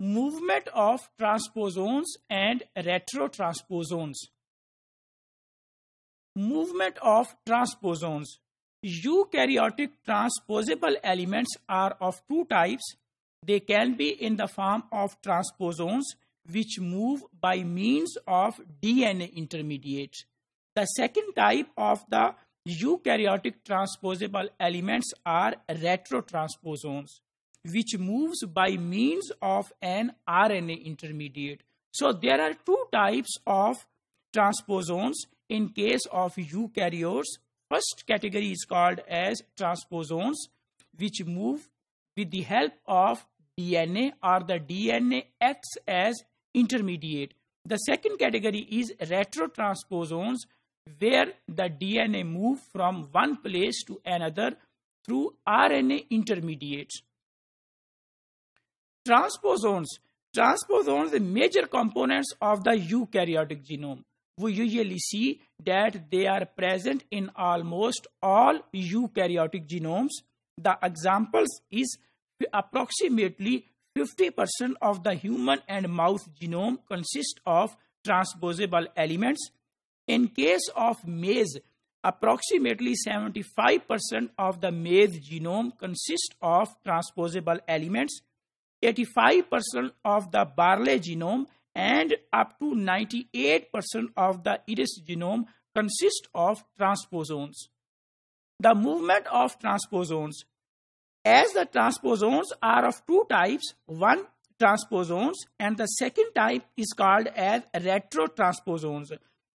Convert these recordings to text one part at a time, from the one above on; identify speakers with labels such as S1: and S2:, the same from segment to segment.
S1: movement of transposons and retrotransposons. Movement of transposons. Eukaryotic transposable elements are of two types. They can be in the form of transposons which move by means of DNA intermediates. The second type of the eukaryotic transposable elements are retrotransposons which moves by means of an RNA intermediate. So there are two types of transposons in case of eukaryotes. First category is called as transposons which move with the help of DNA or the DNA acts as intermediate. The second category is retrotransposons where the DNA move from one place to another through RNA intermediates. Transposons. Transposons the major components of the eukaryotic genome. We usually see that they are present in almost all eukaryotic genomes. The examples is approximately 50% of the human and mouse genome consists of transposable elements. In case of maize, approximately 75% of the maize genome consists of transposable elements. 85% of the barley genome and up to 98% of the iris genome consist of transposons. The movement of transposons. As the transposons are of two types, one transposons and the second type is called as retrotransposons.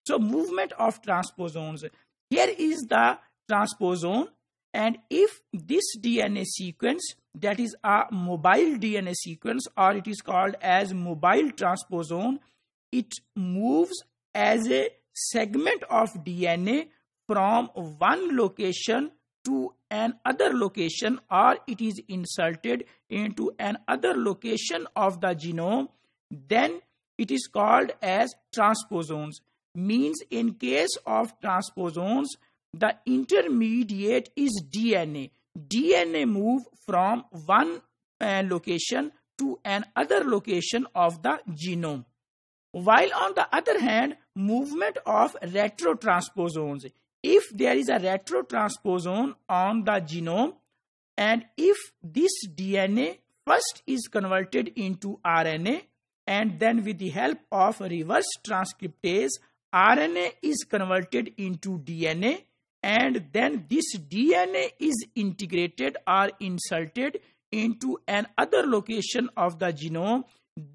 S1: So movement of transposons. Here is the transposon and if this DNA sequence, that is a mobile DNA sequence, or it is called as mobile transposon, it moves as a segment of DNA from one location to another location or it is inserted into another location of the genome then it is called as transposons means in case of transposons the intermediate is DNA. DNA move from one uh, location to another location of the genome. While on the other hand, movement of retrotransposons. If there is a retrotransposon on the genome and if this DNA first is converted into RNA and then with the help of reverse transcriptase, RNA is converted into DNA and then this dna is integrated or inserted into another location of the genome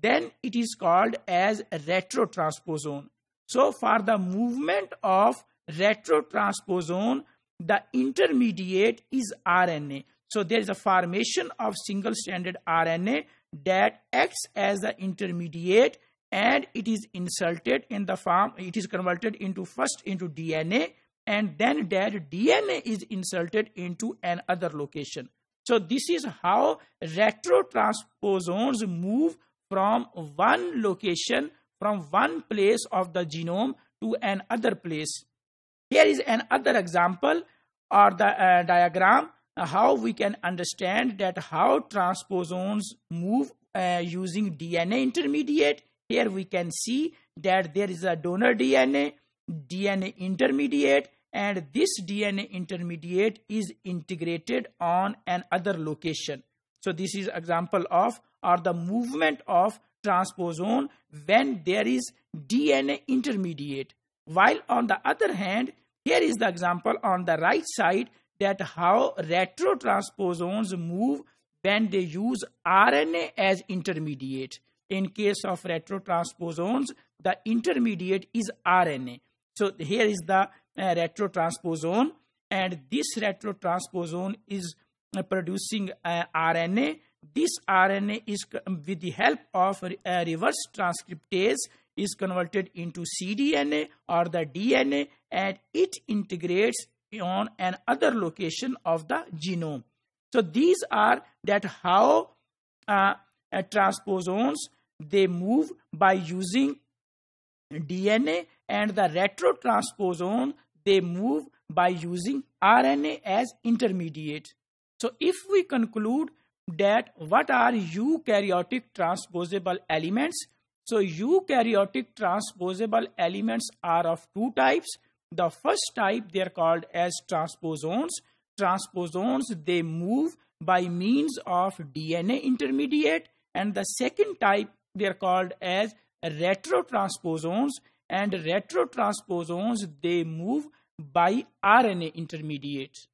S1: then it is called as retrotransposon so for the movement of retrotransposon the intermediate is rna so there is a formation of single stranded rna that acts as the intermediate and it is inserted in the form it is converted into first into dna and then their DNA is inserted into another location. So, this is how retrotransposons move from one location, from one place of the genome to another place. Here is another example or the uh, diagram how we can understand that how transposons move uh, using DNA intermediate. Here we can see that there is a donor DNA, DNA intermediate, and this DNA intermediate is integrated on another location. So this is example of or the movement of transposon when there is DNA intermediate. While on the other hand, here is the example on the right side that how retrotransposons move when they use RNA as intermediate. In case of retrotransposons, the intermediate is RNA. So here is the uh, retrotransposon and this retrotransposon is uh, producing uh, RNA. This RNA is with the help of uh, reverse transcriptase is converted into cDNA or the DNA and it integrates on another location of the genome. So these are that how uh, uh, transposons they move by using DNA and the retrotransposon they move by using RNA as intermediate. So if we conclude that what are eukaryotic transposable elements? So eukaryotic transposable elements are of two types. The first type they are called as transposons. Transposons they move by means of DNA intermediate and the second type they are called as retrotransposons and retrotransposons they move by RNA intermediates.